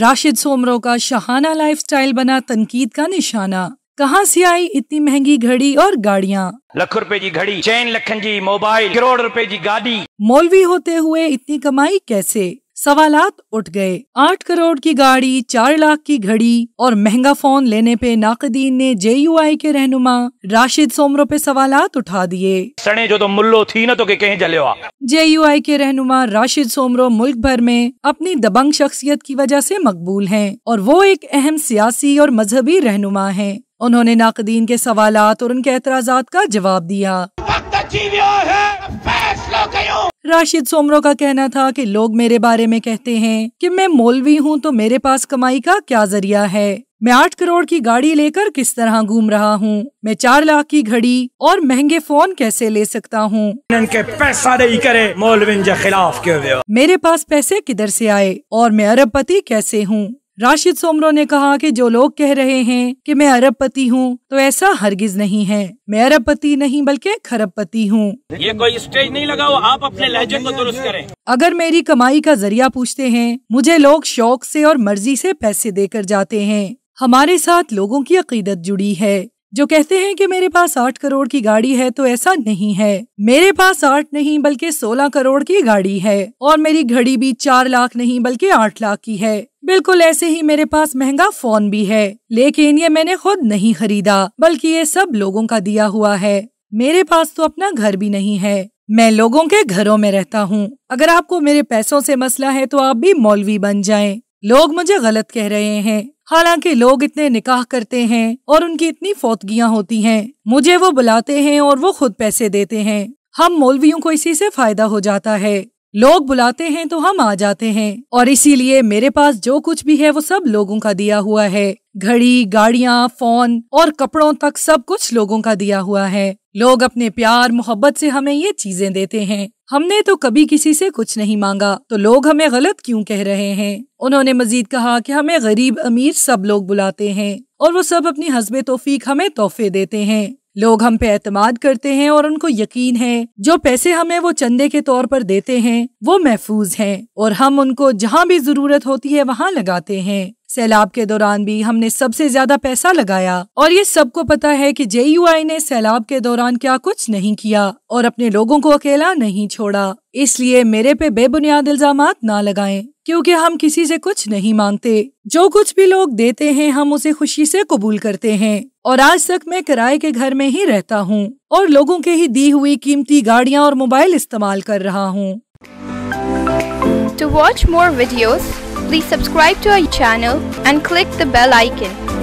राशिद सोमरों का शहाना लाइफस्टाइल बना तनकीद का निशाना कहां से आई इतनी महंगी घड़ी और गाड़ियां लख रुपए की घड़ी चैन लखन जी मोबाइल करोड़ रुपए की गाड़ी मौलवी होते हुए इतनी कमाई कैसे सवालात उठ गए आठ करोड़ की गाड़ी चार लाख की घड़ी और महंगा फोन लेने पे नाकदीन ने जे यू आई के रहनुमा राशिद सोमरों पे सवालात उठा दिए सड़े जो तो मुल्लो थी ना तो के कहीं जले जे यू आई के रहनुमा राशिद सोमरो मुल्क भर में अपनी दबंग शख्सियत की वजह से मकबूल हैं और वो एक अहम सियासी और मजहबी रहनुमा है उन्होंने नाकदीन के सवालात और उनके एतराज का जवाब दिया राशिद सोमरो का कहना था कि लोग मेरे बारे में कहते हैं कि मैं मौलवी हूँ तो मेरे पास कमाई का क्या जरिया है मैं आठ करोड़ की गाड़ी लेकर किस तरह घूम रहा हूँ मैं चार लाख की घड़ी और महंगे फोन कैसे ले सकता हूँ इनके पैसा नहीं करे मौलवी के खिलाफ क्यों मेरे पास पैसे किधर से आए और मैं अरबपति कैसे हूँ राशिद सोमरो ने कहा कि जो लोग कह रहे हैं कि मैं अरबपति हूँ तो ऐसा हरगिज नहीं है मैं अरबपति नहीं बल्कि खरबपति हूँ ये कोई स्टेज नहीं लगाओ आप अपने लहजे को दुरुस्त करें अगर मेरी कमाई का जरिया पूछते हैं मुझे लोग शौक से और मर्जी से पैसे देकर जाते हैं हमारे साथ लोगों की अकीदत जुड़ी है जो कहते हैं कि मेरे पास आठ करोड़ की गाड़ी है तो ऐसा नहीं है मेरे पास आठ नहीं बल्कि सोलह करोड़ की गाड़ी है और मेरी घड़ी भी चार लाख नहीं बल्कि आठ लाख की है बिल्कुल ऐसे ही मेरे पास महंगा फोन भी है लेकिन ये मैंने खुद नहीं खरीदा बल्कि ये सब लोगों का दिया हुआ है मेरे पास तो अपना घर भी नहीं है मैं लोगों के घरों में रहता हूँ अगर आपको मेरे पैसों से मसला है तो आप भी मौलवी बन जाएं। लोग मुझे गलत कह रहे हैं हालांकि लोग इतने निकाह करते हैं और उनकी इतनी फौतगियाँ होती हैं मुझे वो बुलाते हैं और वो खुद पैसे देते हैं हम मौलवियों को इसी से फायदा हो जाता है लोग बुलाते हैं तो हम आ जाते हैं और इसीलिए मेरे पास जो कुछ भी है वो सब लोगों का दिया हुआ है घड़ी गाड़ियाँ फोन और कपड़ों तक सब कुछ लोगों का दिया हुआ है लोग अपने प्यार मोहब्बत से हमें ये चीजें देते हैं हमने तो कभी किसी से कुछ नहीं मांगा तो लोग हमें गलत क्यों कह रहे हैं उन्होंने मजीद कहा कि हमें गरीब अमीर सब लोग बुलाते हैं और वो सब अपनी हसब तोफीक हमें तोहफे देते हैं लोग हम पे एतमाद करते हैं और उनको यकीन है जो पैसे हमें वो चंदे के तौर पर देते हैं वो महफूज हैं और हम उनको जहाँ भी जरूरत होती है वहाँ लगाते हैं सैलाब के दौरान भी हमने सबसे ज्यादा पैसा लगाया और ये सबको पता है कि जेयूआई ने सैलाब के दौरान क्या कुछ नहीं किया और अपने लोगों को अकेला नहीं छोड़ा इसलिए मेरे पे बेबुनियाद इल्जाम ना लगाएं क्योंकि हम किसी से कुछ नहीं मांगते जो कुछ भी लोग देते हैं हम उसे खुशी से कबूल करते हैं और आज तक मैं किराए के घर में ही रहता हूँ और लोगों के ही दी हुई कीमती गाड़ियाँ और मोबाइल इस्तेमाल कर रहा हूँ to watch more videos Please subscribe to our channel and click the bell icon.